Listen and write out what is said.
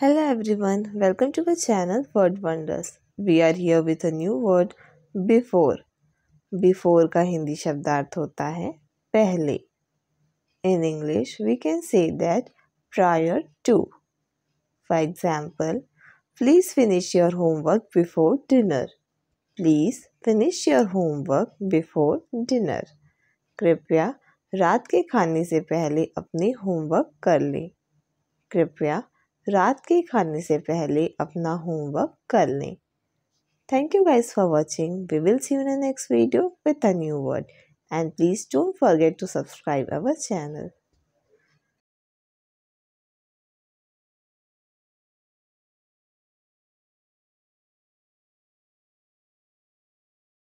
Hello everyone, welcome to my channel Word Wonders. We are here with a new word before. Before का हिंदी शब्दार्थ होता है पहले In English, we can say that prior to. For example, please finish your homework before dinner. Please finish your homework before dinner. कृपया रात के खाने से पहले अपने होमवर्क कर लें कृपया रात के खाने से पहले अपना होमवर्क कर लें thank you guys for watching we will see you in next video with a new word and please don't forget to subscribe our channel